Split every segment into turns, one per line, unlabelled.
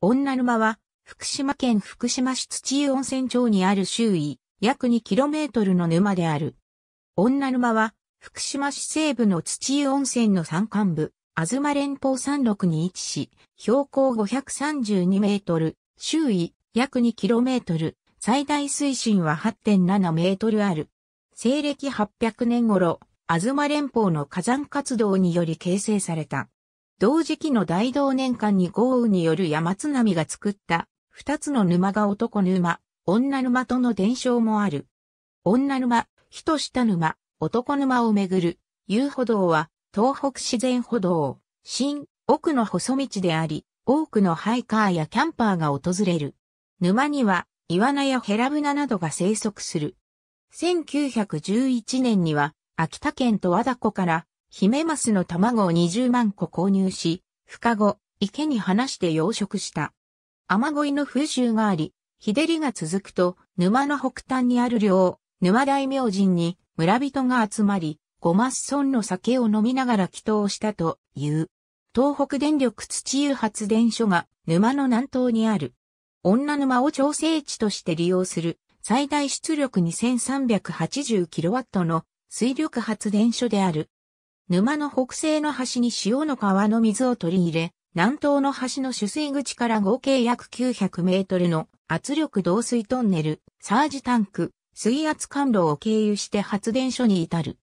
女沼は、福島県福島市土湯温泉町にある周囲、約 2km の沼である。女沼は、福島市西部の土湯温泉の山間部、東連峰山麓に位置し、標高532メートル、周囲、約 2km、最大水深は8.7メートルある。西暦800年頃、東連峰の火山活動により形成された。同時期の大同年間に豪雨による山津波が作った二つの沼が男沼、女沼との伝承もある。女沼、人下沼、男沼をめぐる、遊歩道は、東北自然歩道、新、奥の細道であり、多くのハイカーやキャンパーが訪れる。沼には、イワナやヘラブナなどが生息する。1911年には、秋田県と和田湖からヒメマスの卵を20万個購入し、孵化後、池に放して養殖した。雨乞いの風習があり、日照りが続くと、沼の北端にある寮、沼大明神に村人が集まり、ごまっ村の酒を飲みながら祈祷したという。東北電力土湯発電所が沼の南東にある。女沼を調整地として利用する最大出力 2380kW の水力発電所である。沼の北西の端に塩の川の水を取り入れ、南東の端の取水口から合計約900メートルの圧力導水トンネル、サージタンク、水圧管路を経由して発電所に至る。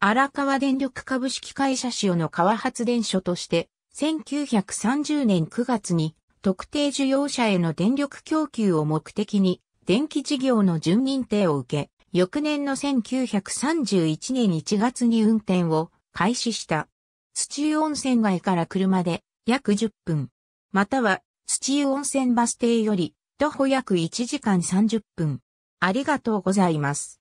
荒川電力株式会社塩の川発電所として、1930年9月に特定需要者への電力供給を目的に電気事業の準認定を受け、翌年の1931年1月に運転を開始した。土湯温泉街から車で約10分、または土湯温泉バス停より徒歩約1時間30分。ありがとうございます。